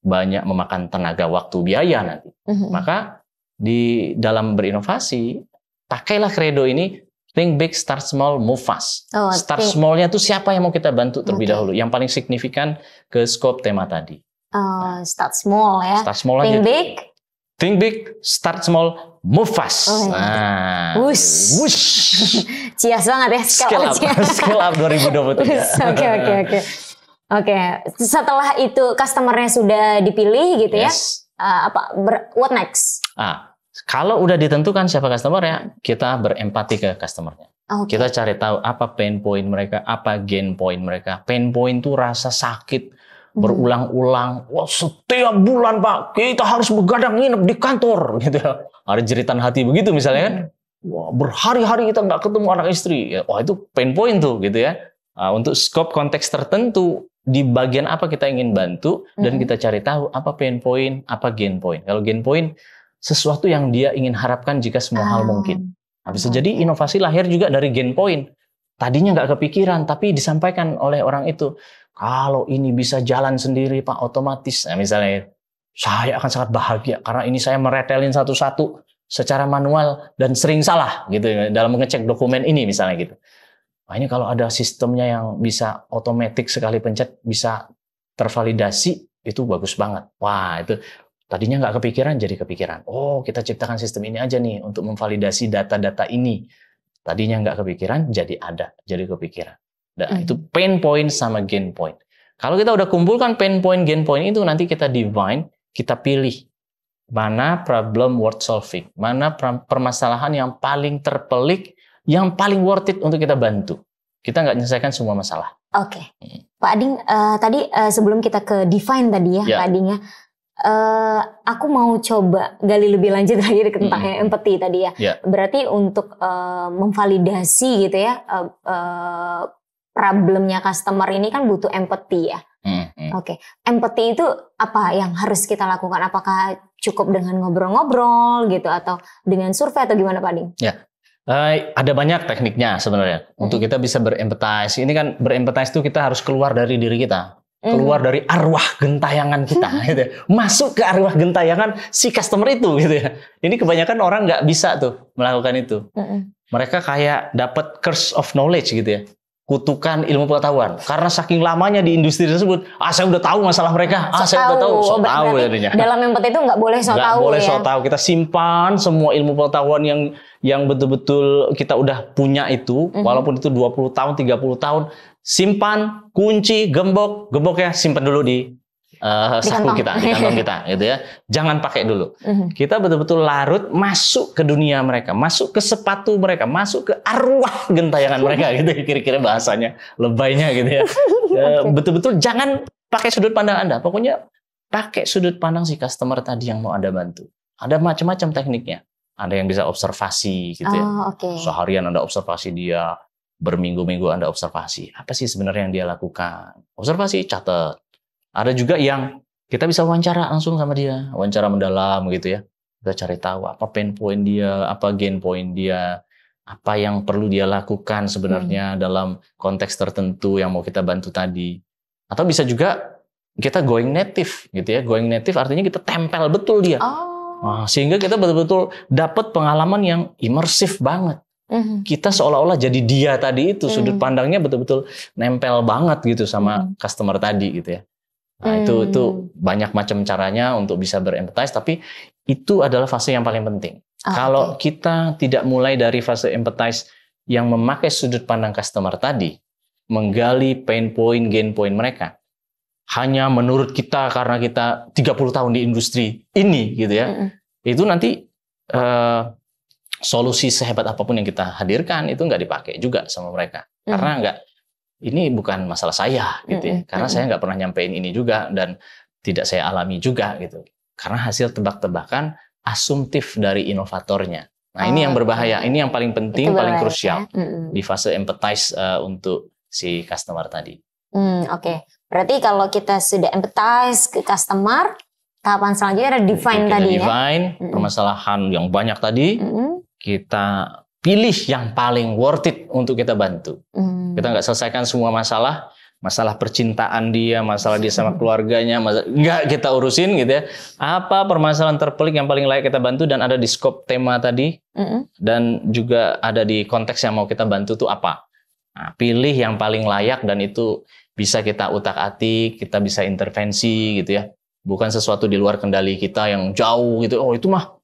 banyak memakan tenaga waktu biaya nanti hmm. maka di dalam berinovasi pakailah kredo ini Think big, start small, move fast. Oh, start okay. smallnya itu siapa yang mau kita bantu terlebih okay. dahulu? Yang paling signifikan ke scope tema tadi. Uh, start small ya. Start small Think aja. big. Think big, start small, move fast. Oh, ya. nah, wush, [laughs] Cias banget ya scale, up. [laughs] Scale up, scale up 2023. Oke oke oke. Oke, setelah itu customernya sudah dipilih gitu ya, yes. ya. Uh, apa ber, what next? Ah, kalau udah ditentukan siapa customer ya kita berempati ke customernya. Okay. Kita cari tahu apa pain point mereka, apa gain point mereka. Pain point itu rasa sakit hmm. berulang-ulang. Wah setiap bulan pak kita harus begadang nginep di kantor [laughs] gitu. Ada jeritan hati begitu misalnya kan. Hmm. Wah berhari-hari kita nggak ketemu anak istri. Ya, wah itu pain point tuh gitu ya. Ah, untuk scope konteks tertentu di bagian apa kita ingin bantu dan hmm. kita cari tahu apa pain point, apa gain point. Kalau gain point sesuatu yang dia ingin harapkan jika semua hal ah, mungkin. Nah, bisa jadi inovasi lahir juga dari gain point. Tadinya nggak kepikiran, tapi disampaikan oleh orang itu. Kalau ini bisa jalan sendiri, Pak, otomatis. Nah, misalnya, saya akan sangat bahagia karena ini saya meretelin satu-satu secara manual dan sering salah gitu dalam mengecek dokumen ini misalnya gitu. Ini kalau ada sistemnya yang bisa otomatis sekali pencet bisa tervalidasi itu bagus banget. Wah, itu Tadinya nggak kepikiran jadi kepikiran. Oh, kita ciptakan sistem ini aja nih untuk memvalidasi data-data ini. Tadinya nggak kepikiran jadi ada, jadi kepikiran. Nah, hmm. itu pain point sama gain point. Kalau kita udah kumpulkan pain point, gain point itu nanti kita define, kita pilih mana problem worth solving, mana permasalahan yang paling terpelik, yang paling worth it untuk kita bantu. Kita nggak menyelesaikan semua masalah. Oke, okay. Hmm. Pak Ading, uh, eh, tadi uh, sebelum kita ke define tadi ya, yeah. Pak Ading ya, Eh, aku mau coba gali lebih lanjut [laughs] lagi tentang mm -hmm. empati tadi ya. Yeah. Berarti untuk uh, memvalidasi gitu ya uh, uh, problemnya customer ini kan butuh empati ya. Mm -hmm. Oke, okay. empati itu apa yang harus kita lakukan? Apakah cukup dengan ngobrol-ngobrol gitu atau dengan survei atau gimana Pak Ding? Ya, yeah. Uh, ada banyak tekniknya sebenarnya untuk hmm. kita bisa berempatize. Ini kan berempatize itu kita harus keluar dari diri kita. Eh, keluar dari arwah gentayangan kita [laughs] gitu ya. masuk ke arwah gentayangan si customer itu gitu ya ini kebanyakan orang nggak bisa tuh melakukan itu mereka kayak dapat curse of knowledge gitu ya kutukan ilmu pengetahuan karena saking lamanya di industri tersebut ah saya udah tahu masalah mereka ah saya tahu. udah tahu so tahu jadinya dalam MPT itu nggak boleh so gak tahu boleh ya? tahu kita simpan semua ilmu pengetahuan yang yang betul-betul kita udah punya itu mm -hmm. walaupun itu 20 tahun 30 tahun simpan kunci gembok, gembok ya simpan dulu di uh, di saku kita, di kantong kita, [laughs] gitu ya. Jangan pakai dulu. Mm-hmm. Kita betul-betul larut masuk ke dunia mereka, masuk ke sepatu mereka, masuk ke arwah gentayangan mereka, [laughs] gitu. Ya, kira-kira bahasanya lebaynya, gitu ya. betul [laughs] ya, Betul-betul jangan pakai sudut pandang anda. Pokoknya pakai sudut pandang si customer tadi yang mau anda bantu. Ada macam-macam tekniknya. Ada yang bisa observasi, gitu ya. oh, ya. Okay. Seharian anda observasi dia, berminggu-minggu Anda observasi. Apa sih sebenarnya yang dia lakukan? Observasi, catat. Ada juga yang kita bisa wawancara langsung sama dia, wawancara mendalam gitu ya. Kita cari tahu apa pain point dia, apa gain point dia, apa yang perlu dia lakukan sebenarnya hmm. dalam konteks tertentu yang mau kita bantu tadi. Atau bisa juga kita going native gitu ya. Going native artinya kita tempel betul dia. Oh. Nah, sehingga kita betul-betul dapat pengalaman yang imersif banget. Mm-hmm. Kita seolah-olah jadi dia tadi itu mm sudut pandangnya betul-betul nempel banget gitu sama mm customer tadi gitu ya. Nah, mm itu itu banyak macam caranya untuk bisa berempatize tapi itu adalah fase yang paling penting. Oh, Kalau okay. kita tidak mulai dari fase empathize yang memakai sudut pandang customer tadi, menggali pain point, gain point mereka, hanya menurut kita karena kita 30 tahun di industri ini gitu ya. mm Itu nanti uh, solusi sehebat apapun yang kita hadirkan itu nggak dipakai juga sama mereka karena hmm. nggak ini bukan masalah saya gitu ya hmm, hmm, karena saya nggak pernah nyampein ini juga dan tidak saya alami juga gitu karena hasil tebak-tebakan asumtif dari inovatornya nah ini yang oh, berbahaya iya. ini yang paling penting paling krusial ya. di fase empathize uh, untuk si customer tadi hmm, oke okay. berarti kalau kita sudah empathize ke customer tahapan selanjutnya ada nah, define kita tadi ya. define permasalahan -hmm. yang banyak tadi mm -hmm kita pilih yang paling worth it untuk kita bantu. Mm. Kita nggak selesaikan semua masalah, masalah percintaan dia, masalah dia sama keluarganya, nggak kita urusin gitu ya. Apa permasalahan terpelik yang paling layak kita bantu dan ada di scope tema tadi hmm. dan juga ada di konteks yang mau kita bantu tuh apa? Nah, pilih yang paling layak dan itu bisa kita utak-atik, kita bisa intervensi gitu ya. Bukan sesuatu di luar kendali kita yang jauh gitu. Oh, itu mah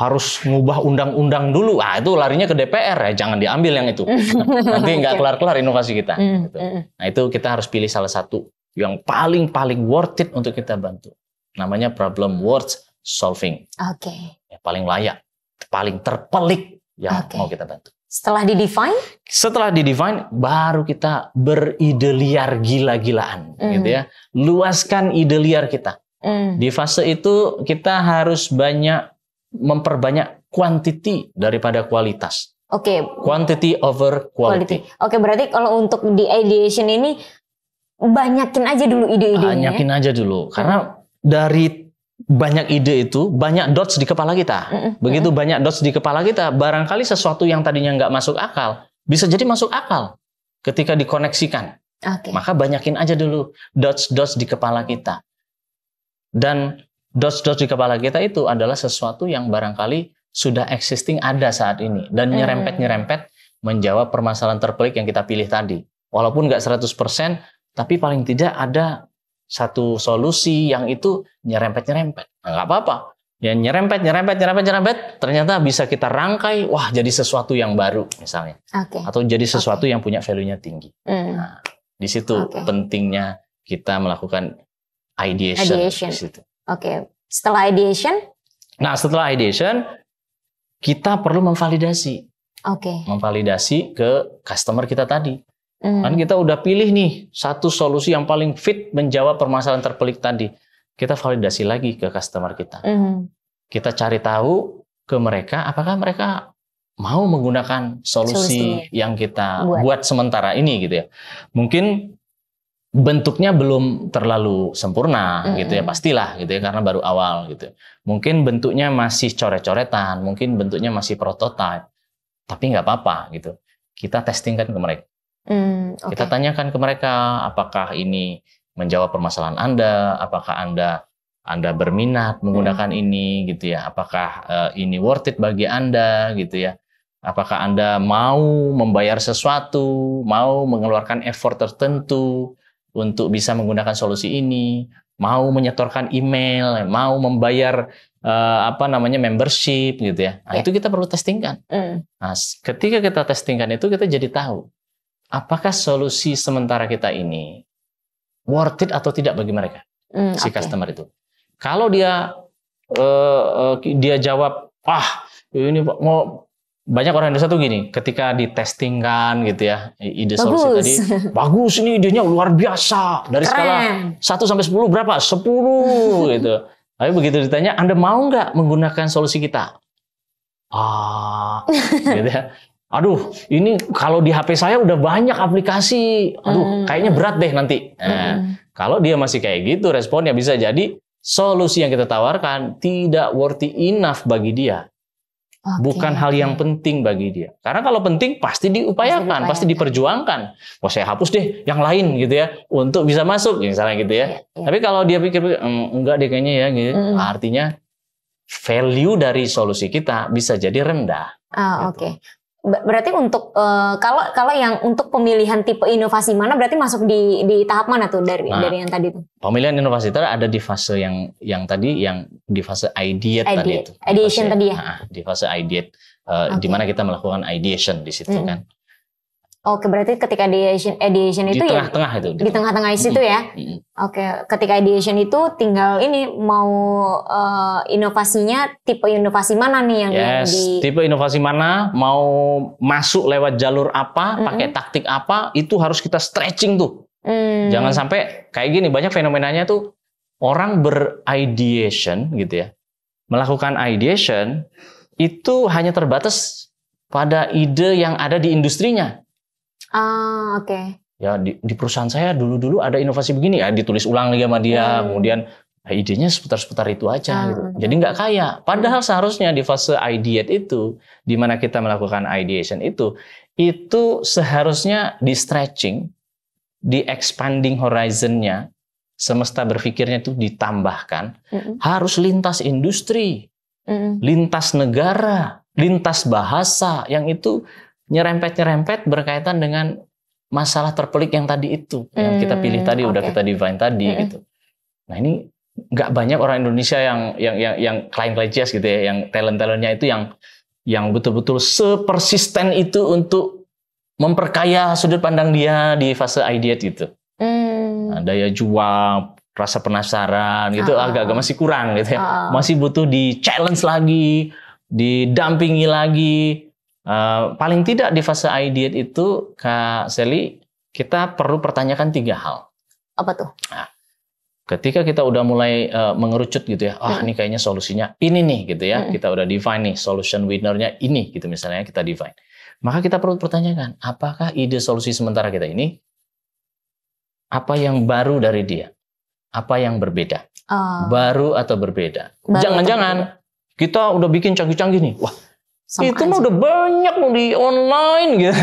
harus ngubah undang-undang dulu. Ah itu larinya ke DPR ya, jangan diambil yang itu. [laughs] Nanti nggak kelar-kelar inovasi kita. Hmm, gitu. hmm. Nah itu kita harus pilih salah satu yang paling-paling worth it untuk kita bantu. Namanya problem worth solving. Oke. Okay. Ya, paling layak, paling terpelik yang okay. mau kita bantu. Setelah di-define? Setelah di-define, baru kita beride liar gila-gilaan, mm. gitu ya. Luaskan ide liar kita. Mm. Di fase itu kita harus banyak memperbanyak quantity daripada kualitas. Oke. Okay. Quantity over quality. quality. Oke, okay, berarti kalau untuk di ideation ini banyakin aja dulu ide-idenya. Ya. Banyakin aja dulu karena dari banyak ide itu banyak dots di kepala kita. Mm-mm. Begitu Mm-mm. banyak dots di kepala kita, barangkali sesuatu yang tadinya nggak masuk akal bisa jadi masuk akal ketika dikoneksikan. Okay. Maka banyakin aja dulu dots-dots di kepala kita. Dan dots-dots di kepala kita itu adalah sesuatu yang barangkali sudah existing ada saat ini dan hmm. nyerempet-nyerempet menjawab permasalahan terpelik yang kita pilih tadi. Walaupun nggak 100%, tapi paling tidak ada satu solusi yang itu nyerempet-nyerempet. Nah, nggak apa-apa. Ya nyerempet, nyerempet, nyerempet, nyerempet, ternyata bisa kita rangkai, wah jadi sesuatu yang baru misalnya. Okay. Atau jadi sesuatu okay. yang punya value-nya tinggi. Mm. Nah, di situ okay. pentingnya kita melakukan ideation, ideation. di situ. Oke. Okay. Setelah ideation? Nah, setelah ideation kita perlu memvalidasi. Oke. Okay. Memvalidasi ke customer kita tadi. Mm. Kan kita udah pilih nih satu solusi yang paling fit menjawab permasalahan terpelik tadi. Kita validasi lagi ke customer kita. Mm. Kita cari tahu ke mereka apakah mereka mau menggunakan solusi Solusinya. yang kita buat. buat sementara ini gitu ya. Mungkin bentuknya belum terlalu sempurna mm-hmm. gitu ya pastilah gitu ya karena baru awal gitu. Mungkin bentuknya masih coret-coretan, mungkin bentuknya masih prototipe. Tapi nggak apa-apa gitu. Kita testingkan ke mereka. Mm, okay. Kita tanyakan ke mereka apakah ini menjawab permasalahan Anda, apakah Anda Anda berminat menggunakan mm. ini gitu ya. Apakah uh, ini worth it bagi Anda gitu ya. Apakah Anda mau membayar sesuatu, mau mengeluarkan effort tertentu untuk bisa menggunakan solusi ini, mau menyetorkan email, mau membayar uh, apa namanya membership gitu ya. Nah, yeah. itu kita perlu testingkan. Mm. Nah, ketika kita testingkan itu kita jadi tahu apakah solusi sementara kita ini worth it atau tidak bagi mereka mm, si okay. customer itu. Kalau dia uh, uh, dia jawab ah ini mau banyak orang Indonesia tuh gini, ketika kan gitu ya, ide bagus. solusi tadi, [laughs] bagus ini idenya luar biasa. Dari Keren. skala 1 sampai 10 berapa? 10 [laughs] gitu. Tapi begitu ditanya, Anda mau nggak menggunakan solusi kita? Ah, [laughs] gitu ya. Aduh, ini kalau di HP saya udah banyak aplikasi. Aduh, hmm. kayaknya berat deh nanti. Nah, hmm. Kalau dia masih kayak gitu responnya bisa jadi solusi yang kita tawarkan tidak worthy enough bagi dia. Okay. Bukan hal yang penting bagi dia. Karena kalau penting pasti diupayakan, pasti, pasti diperjuangkan. Wah saya hapus deh yang lain gitu ya untuk bisa masuk misalnya gitu ya. Yeah, yeah. Tapi kalau dia pikir hmm, enggak deh kayaknya ya gitu, mm. artinya value dari solusi kita bisa jadi rendah. Ah, gitu. Oke, okay. Berarti untuk uh, kalau kalau yang untuk pemilihan tipe inovasi mana berarti masuk di di tahap mana tuh dari nah, dari yang tadi tuh? Pemilihan inovasi itu ada di fase yang yang tadi yang di fase ideate, ideate. tadi itu. Ideation fase, tadi ya. Nah, di fase ideate uh, eh, okay. di mana kita melakukan ideation di situ -hmm. kan. Oke, berarti ketika ideation, eh, ideation di itu tengah -tengah ya itu, di tengah-tengah itu, di tengah-tengah itu ya. Mm -hmm. Oke, ketika ideation itu tinggal ini mau uh, inovasinya tipe inovasi mana nih yang yes, di tipe inovasi mana mau masuk lewat jalur apa, mm -hmm. pakai taktik apa, itu harus kita stretching tuh. Mm. Jangan sampai kayak gini banyak fenomenanya tuh orang berideation gitu ya. Melakukan ideation itu hanya terbatas pada ide yang ada di industrinya. Ah, oke. Okay. Ya di, di perusahaan saya dulu-dulu ada inovasi begini ya ditulis ulang lagi sama dia, hmm. kemudian ya, idenya seputar-seputar itu aja. hmm. gitu. Jadi nggak kaya. Padahal seharusnya di fase ideate itu, di mana kita melakukan ideation itu, itu seharusnya di stretching, di expanding horizonnya, semesta berpikirnya itu ditambahkan, -hmm. harus lintas industri, -hmm. lintas negara, lintas bahasa, yang itu nyerempet-nyerempet berkaitan dengan masalah terpelik yang tadi itu yang kita hmm, pilih tadi okay. udah kita define tadi hmm. gitu. Nah ini nggak banyak orang Indonesia yang yang yang yang klien klien gitu ya, yang talent talentnya itu yang yang betul-betul sepersisten itu untuk memperkaya sudut pandang dia di fase ideate itu. Hmm. Nah, daya juang, rasa penasaran gitu ah. agak-agak masih kurang gitu ya. Ah. Masih butuh di challenge lagi, didampingi lagi Eh, paling tidak di fase ideate itu, Kak Seli, kita perlu pertanyakan tiga hal. Apa tuh? Nah, ketika kita udah mulai uh, mengerucut gitu ya, ah oh, ini kayaknya solusinya ini nih gitu ya, hmm. kita udah define nih solution winnernya ini gitu misalnya kita define. Maka kita perlu pertanyakan, apakah ide solusi sementara kita ini apa yang baru dari dia? Apa yang berbeda? Oh. baru atau berbeda? Jangan-jangan kita udah bikin canggih-canggih nih. Wah, sama itu mah udah banyak mau di online gitu. [laughs]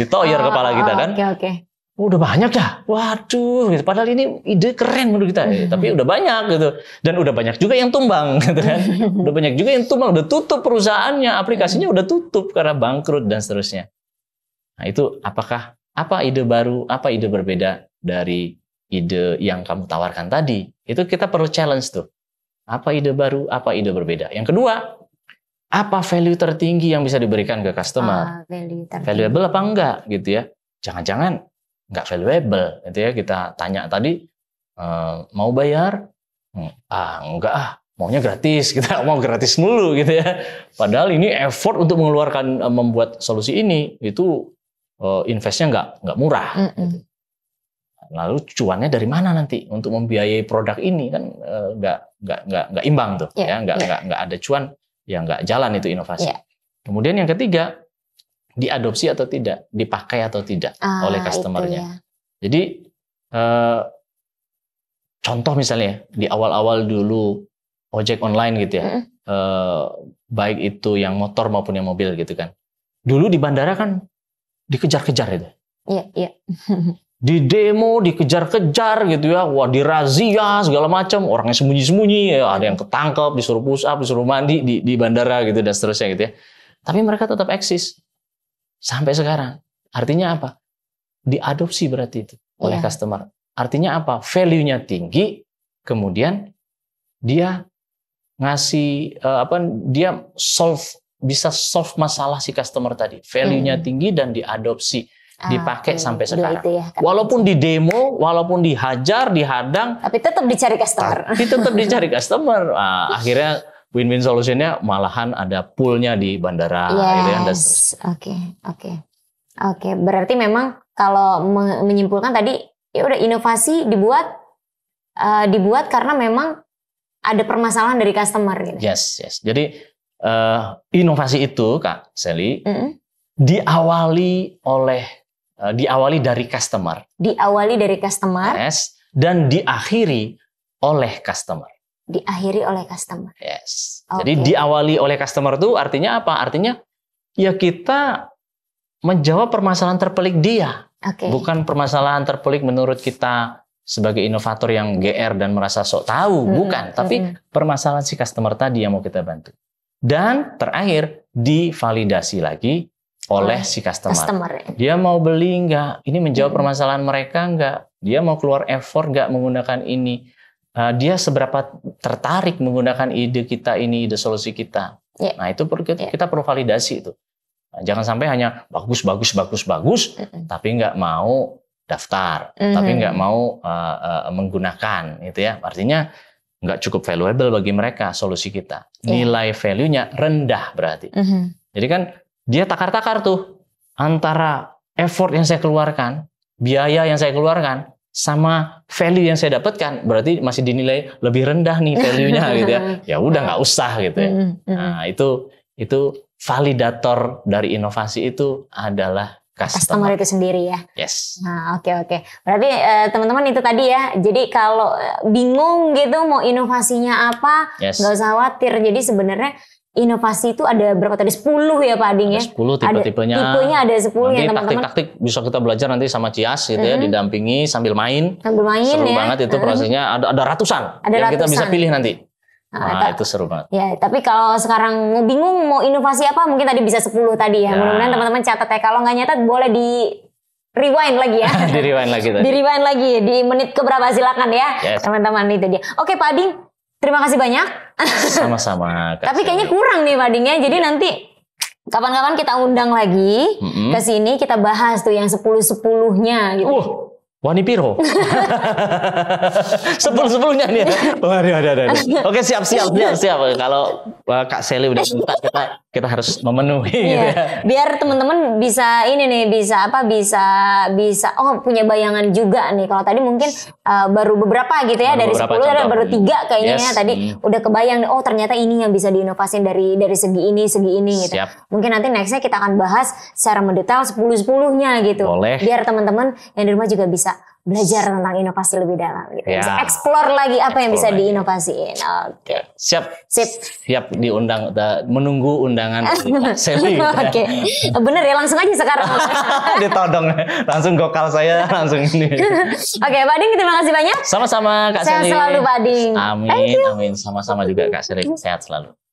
Ditoyer ah, kepala kita ah, kan. Oke okay, oke. Okay. Oh, udah banyak ya. Waduh, gitu. padahal ini ide keren menurut kita, ya. tapi udah banyak gitu. Dan udah banyak juga yang tumbang gitu kan. [laughs] udah banyak juga yang tumbang, udah tutup perusahaannya, aplikasinya hmm. udah tutup karena bangkrut dan seterusnya. Nah, itu apakah apa ide baru, apa ide berbeda dari ide yang kamu tawarkan tadi? Itu kita perlu challenge tuh. Apa ide baru, apa ide berbeda. Yang kedua, apa value tertinggi yang bisa diberikan ke customer? Ah, value Valuable apa enggak gitu ya? Jangan-jangan enggak valuable gitu ya kita tanya tadi eh, mau bayar? Hmm, ah enggak ah maunya gratis [laughs] kita mau gratis mulu gitu ya. Padahal ini effort untuk mengeluarkan eh, membuat solusi ini itu eh, investnya enggak enggak murah. Mm -mm. Gitu. Lalu cuannya dari mana nanti untuk membiayai produk ini kan nggak nggak nggak enggak imbang tuh yeah, ya, ya. nggak yeah. Ya. enggak ada cuan ya nggak jalan itu inovasi. Yeah. Kemudian yang ketiga, diadopsi atau tidak, dipakai atau tidak ah, oleh customernya. Ya. Jadi eh, contoh misalnya di awal-awal dulu ojek online gitu ya, mm. eh, baik itu yang motor maupun yang mobil gitu kan. Dulu di bandara kan dikejar-kejar itu. Iya, yeah, iya. Yeah. [laughs] di demo, dikejar-kejar gitu ya, wah dirazia segala macam, orangnya sembunyi-sembunyi, ya, ada yang ketangkep, disuruh push up, disuruh mandi di, di bandara gitu dan seterusnya gitu ya. Tapi mereka tetap eksis sampai sekarang. Artinya apa? Diadopsi berarti itu oleh yeah. customer. Artinya apa? Value-nya tinggi, kemudian dia ngasih uh, apa? Dia solve bisa solve masalah si customer tadi. Value-nya mm. tinggi dan diadopsi Ah, dipakai iya, sampai sekarang. Gitu ya, walaupun di demo, walaupun dihajar, dihadang, tapi tetap dicari customer. Tapi tetap dicari customer. Nah, [laughs] akhirnya win-win solutionnya malahan ada poolnya di bandara, yes. Oke, oke, oke. Berarti memang kalau menyimpulkan tadi, ya udah inovasi dibuat, uh, dibuat karena memang ada permasalahan dari customer. Gitu. Yes, yes. Jadi uh, inovasi itu, Kak Sally, mm -hmm. diawali oleh Eh, diawali dari customer. Diawali dari customer. Yes. Dan diakhiri oleh customer. Diakhiri oleh customer. Yes. Okay. Jadi diawali oleh customer itu artinya apa? Artinya ya kita menjawab permasalahan terpelik dia. Okay. Bukan permasalahan terpelik menurut kita sebagai inovator yang GR dan merasa sok tahu, hmm, bukan, tapi hmm. permasalahan si customer tadi yang mau kita bantu. Dan terakhir divalidasi lagi oleh si customer. customer. Ya. Dia mau beli nggak? Ini menjawab hmm. permasalahan mereka nggak? Dia mau keluar effort nggak menggunakan ini? Uh, dia seberapa tertarik menggunakan ide kita ini, ide solusi kita? Yeah. Nah itu perlu kita, yeah. kita perlu validasi itu. Nah, jangan sampai hanya bagus, bagus, bagus, bagus, mm -hmm. tapi nggak mau daftar, mm -hmm. tapi nggak mau uh, uh, menggunakan, itu ya. Artinya nggak cukup valuable bagi mereka solusi kita. Yeah. Nilai value-nya rendah berarti. Mm -hmm. Jadi kan dia takar-takar tuh antara effort yang saya keluarkan, biaya yang saya keluarkan, sama value yang saya dapatkan berarti masih dinilai lebih rendah nih [laughs] value-nya gitu ya ya udah nggak usah gitu ya hmm, hmm. nah itu itu validator dari inovasi itu adalah customer, customer itu sendiri ya yes nah oke okay, oke okay. berarti eh, teman-teman itu tadi ya jadi kalau eh, bingung gitu mau inovasinya apa nggak yes. usah khawatir jadi sebenarnya inovasi itu ada berapa tadi 10 ya Pak Ading ya? 10 ya, tipe-tipenya. tipenya ada 10 nanti ya teman-teman. taktik-taktik bisa kita belajar nanti sama Cias gitu hmm ya mm-hmm. didampingi sambil main. Sambil main seru ya. banget itu mm-hmm. prosesnya ada ada ratusan ada yang ratusan. kita bisa pilih nanti. Nah, nah itu seru banget. Ya, tapi kalau sekarang mau bingung mau inovasi apa mungkin tadi bisa 10 tadi ya. ya. Mudah-mudahan teman-teman catat ya. Kalau nggak nyatat boleh di rewind lagi ya. [laughs] di rewind lagi tadi. Di rewind lagi di menit keberapa silakan ya. Teman-teman yes. itu dia. Oke Pak Ading, terima kasih banyak. Sama-sama. Tapi kayaknya kurang nih Padingnya. Jadi iya. nanti kapan-kapan kita undang lagi mm -hmm. ke sini kita bahas tuh yang 10 sepuluh 10-nya gitu. Uh Wani Piro. [laughs] Sebelum-sebelumnya nih. Oh ada, ada, ada. Oke, siap, siap, siap, siap. Kalau uh, Kak Seli udah minta, kita kita harus memenuhi. Iya. Gitu ya. Biar teman-teman bisa ini nih, bisa apa, bisa bisa. Oh, punya bayangan juga nih. Kalau tadi mungkin uh, baru beberapa gitu ya baru dari sepuluh, ada baru tiga kayaknya yes. ya. Tadi hmm. udah kebayang. Oh, ternyata ini yang bisa diinovasi dari dari segi ini, segi ini gitu. Siap. Mungkin nanti nextnya kita akan bahas secara mendetail sepuluh sepuluhnya gitu. Boleh. Biar teman-teman yang di rumah juga bisa belajar tentang inovasi lebih dalam gitu. Ya. Bisa explore lagi apa explore yang bisa diinovasiin. Ya. Oke. Okay. Siap. Sip. Siap diundang menunggu undangan [laughs] Sally gitu. Oke. Okay. Bener ya langsung aja sekarang. [laughs] Ditodong langsung gokal saya langsung ini. Oke, okay, Pak Ding terima kasih banyak. Sama-sama Kak Sally. Sehat selalu Pak Ding. Amin, amin. Sama-sama juga Kak Sally. Sehat selalu.